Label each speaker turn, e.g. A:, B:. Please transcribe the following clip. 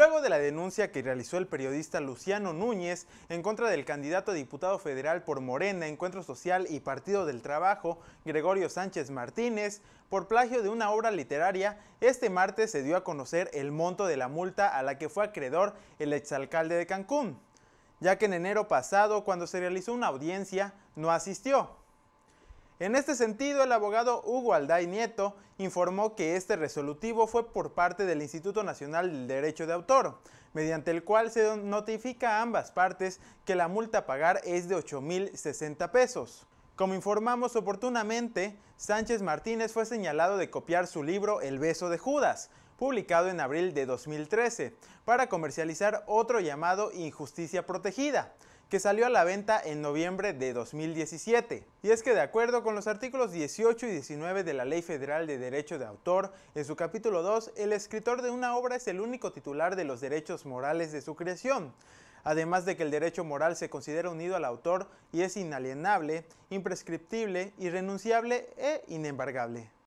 A: Luego de la denuncia que realizó el periodista Luciano Núñez en contra del candidato a diputado federal por Morena, Encuentro Social y Partido del Trabajo, Gregorio Sánchez Martínez, por plagio de una obra literaria, este martes se dio a conocer el monto de la multa a la que fue acreedor el exalcalde de Cancún, ya que en enero pasado, cuando se realizó una audiencia, no asistió. En este sentido, el abogado Hugo Alday Nieto informó que este resolutivo fue por parte del Instituto Nacional del Derecho de Autor, mediante el cual se notifica a ambas partes que la multa a pagar es de 8.060 pesos. Como informamos oportunamente, Sánchez Martínez fue señalado de copiar su libro El beso de Judas, publicado en abril de 2013, para comercializar otro llamado Injusticia Protegida, que salió a la venta en noviembre de 2017. Y es que de acuerdo con los artículos 18 y 19 de la Ley Federal de Derecho de Autor, en su capítulo 2, el escritor de una obra es el único titular de los derechos morales de su creación. Además de que el derecho moral se considera unido al autor y es inalienable, imprescriptible, irrenunciable e inembargable.